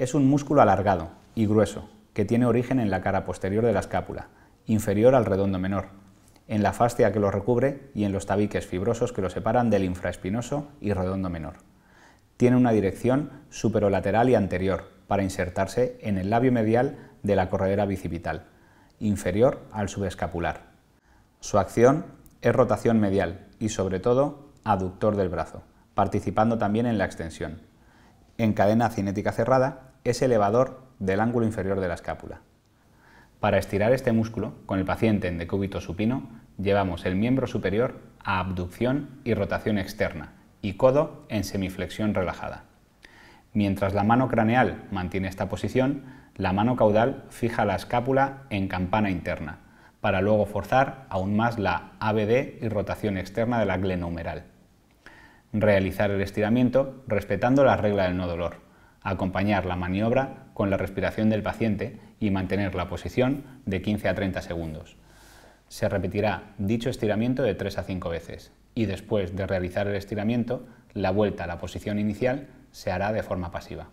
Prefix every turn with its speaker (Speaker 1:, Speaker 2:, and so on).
Speaker 1: Es un músculo alargado y grueso que tiene origen en la cara posterior de la escápula, inferior al redondo menor, en la fascia que lo recubre y en los tabiques fibrosos que lo separan del infraespinoso y redondo menor. Tiene una dirección superolateral y anterior para insertarse en el labio medial de la corredera bicipital, inferior al subescapular. Su acción es rotación medial y sobre todo aductor del brazo, participando también en la extensión. En cadena cinética cerrada es elevador del ángulo inferior de la escápula. Para estirar este músculo, con el paciente en decúbito supino, llevamos el miembro superior a abducción y rotación externa y codo en semiflexión relajada. Mientras la mano craneal mantiene esta posición, la mano caudal fija la escápula en campana interna, para luego forzar aún más la ABD y rotación externa de la glenohumeral. Realizar el estiramiento respetando la regla del no dolor acompañar la maniobra con la respiración del paciente y mantener la posición de 15 a 30 segundos. Se repetirá dicho estiramiento de 3 a 5 veces y después de realizar el estiramiento, la vuelta a la posición inicial se hará de forma pasiva.